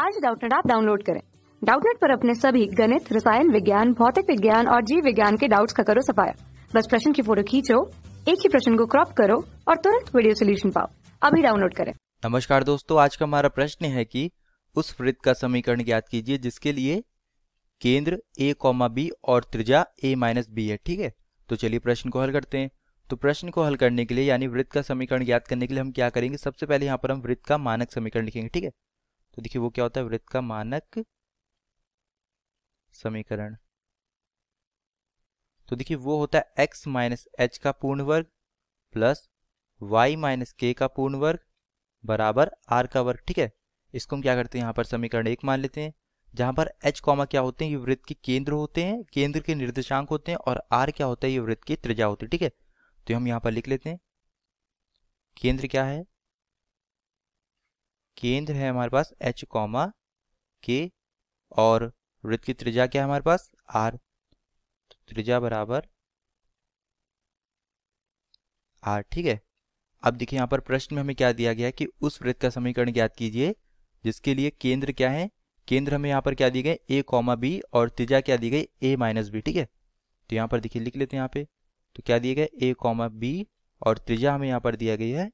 आज डाउटनेट आप डाउनलोड करें डाउटनेट पर अपने सभी गणित रसायन विज्ञान भौतिक विज्ञान और जीव विज्ञान के डाउट्स का करो सफाया बस प्रश्न की फोटो खींचो एक ही प्रश्न को क्रॉप करो और तुरंत वीडियो सोल्यूशन पाओ अभी डाउनलोड करें नमस्कार दोस्तों आज का हमारा प्रश्न है की उस वृत्त का समीकरण ज्ञात कीजिए जिसके लिए केंद्र ए कॉमा बी और त्रिज्या ए माइनस बी है ठीक है तो चलिए प्रश्न को हल करते हैं तो प्रश्न को हल करने के लिए यानी वृत्त का समीकरण ज्ञात करने के लिए हम क्या करेंगे सबसे पहले यहाँ पर हम वृत्त का मानक समीकरण लिखेंगे ठीक है तो देखिए वो क्या होता है वृत्त का मानक समीकरण तो देखिए वो होता है x माइनस एच का पूर्ण वर्ग प्लस y माइनस के का पूर्ण वर्ग बराबर r का वर्ग ठीक है इसको हम क्या करते हैं यहाँ पर समीकरण एक मान लेते हैं जहां पर h कॉमा क्या होते हैं ये वृत्त के केंद्र होते हैं केंद्र के निर्देशांक होते हैं और r क्या होता है ये वृत्त की त्रिज्या होती है ठीक है तो हम यहाँ पर लिख लेते हैं केंद्र क्या है केंद्र है हमारे पास एच कॉमा के और वृत्त की त्रिज्या क्या है हमारे पास आर तो त्रिज्या बराबर आर ठीक है अब देखिए यहाँ पर प्रश्न में हमें क्या दिया गया है कि उस वृत्त का समीकरण ज्ञात कीजिए जिसके लिए केंद्र क्या है केंद्र हमें यहाँ पर क्या दिए गए ए कॉमा बी और त्रिज्या क्या दी गई ए माइनस बी ठीक है तो यहाँ पर देखिए लिख लेते हैं यहाँ पे तो क्या दिए गए ए कॉमा बी और त्रिज्या हमें यहाँ पर दिया गई है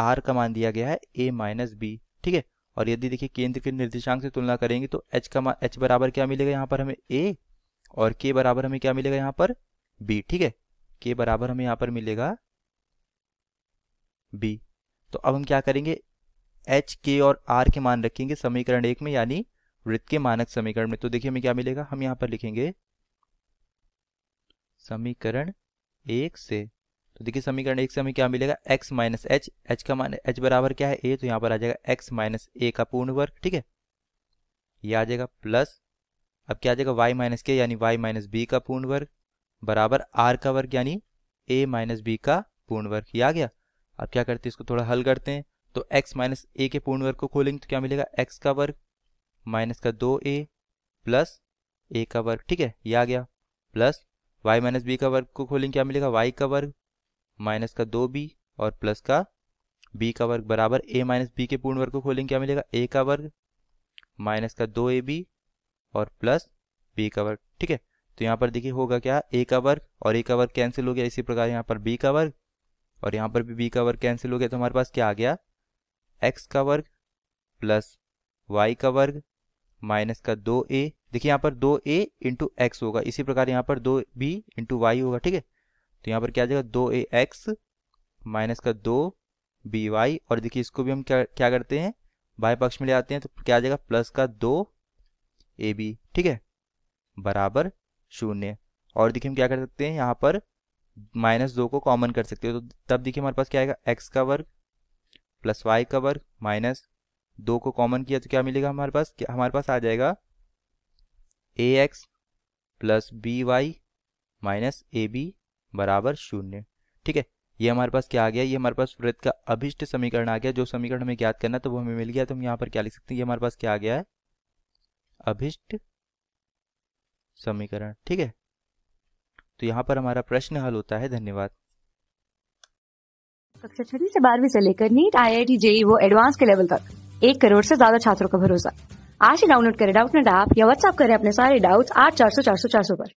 आर का मान दिया गया है ए माइनस बी ठीक है और यदि देखिए केंद्र के निर्देशांक से तुलना करेंगे तो एच का मान एच बराबर क्या मिलेगा यहाँ पर हमें ए और के बराबर हमें क्या मिलेगा यहाँ पर बी ठीक है के बराबर हमें यहाँ पर मिलेगा बी तो अब हम क्या करेंगे एच के और आर के मान रखेंगे समीकरण एक में यानी वृत्त के मानक समीकरण में तो देखिए हमें क्या मिलेगा हम यहाँ पर लिखेंगे समीकरण एक से तो देखिए समीकरण एक से हमें क्या मिलेगा x माइनस एच एच का मान एच बराबर क्या है a तो यहाँ पर आ जाएगा x माइनस ए का पूर्ण वर्ग ठीक है ये आ जाएगा प्लस अब क्या आ जाएगा y माइनस के यानी y माइनस बी का पूर्ण वर्ग बराबर r का वर्ग यानी a माइनस बी का पूर्ण वर्ग ये आ गया अब क्या करते हैं इसको थोड़ा हल करते हैं तो x माइनस ए के पूर्ण वर्ग को खोलेंगे तो क्या मिलेगा एक्स का वर्ग माइनस का दो ए प्लस ए का वर्ग ठीक है ये आ गया प्लस वाई माइनस बी का वर्ग को खोलेंगे क्या मिलेगा वाई का वर्ग माइनस का दो बी और प्लस का बी का वर्ग बराबर ए माइनस बी के पूर्ण वर्ग को खोलेंगे क्या मिलेगा ए का वर्ग माइनस का दो ए बी और प्लस बी का वर्ग ठीक है तो यहाँ पर देखिए होगा क्या ए का वर्ग और ए का वर्ग कैंसिल हो गया इसी प्रकार यहाँ पर बी का वर्ग और यहाँ पर भी बी का वर्ग कैंसिल हो गया तो हमारे पास क्या आ गया एक्स का वर्ग प्लस वाई का वर्ग माइनस का दो ए देखिए यहाँ पर दो ए इंटू एक्स होगा इसी प्रकार यहाँ पर दो बी इंटू वाई होगा ठीक है तो यहाँ पर क्या आ जाएगा दो ए एक्स माइनस का दो बी वाई और देखिए इसको भी हम क्या क्या करते हैं बाई पक्ष में ले आते हैं तो क्या आ जाएगा प्लस का दो ए बी ठीक है बराबर शून्य और देखिए हम क्या कर सकते हैं यहाँ पर माइनस दो को कॉमन कर सकते हो तो तब देखिए हमारे पास क्या आएगा एक्स का वर्ग प्लस वाई का वर्ग माइनस दो को कॉमन किया तो क्या मिलेगा हमारे पास क्या हमारे पास आ जाएगा A X plus B Y minus A B बराबर शून्य ठीक है ये हमारे पास क्या आ गया ये हमारे पास वृत्त का अभिष्ट समीकरण आ गया जो समीकरण हमें ज्ञात करना तो वो हमें मिल गया तो हम यहाँ पर क्या लिख सकते हैं ये हमारे पास क्या आ गया है अभिष्ट समीकरण ठीक है तो यहाँ पर हमारा प्रश्न हल होता है धन्यवाद कक्षा छठी से बारहवीं से लेकर NEET I I T JEE वो एडवांस के लेवल तक एक करोड़ से ज्यादा छात्रों का भरोसा आज ही डाउनलोड करें डाउट नेट ऐप या व्हाट्सअप करें अपने सारे डाउट्स आठ चार सौ चार सौ चार सौ पर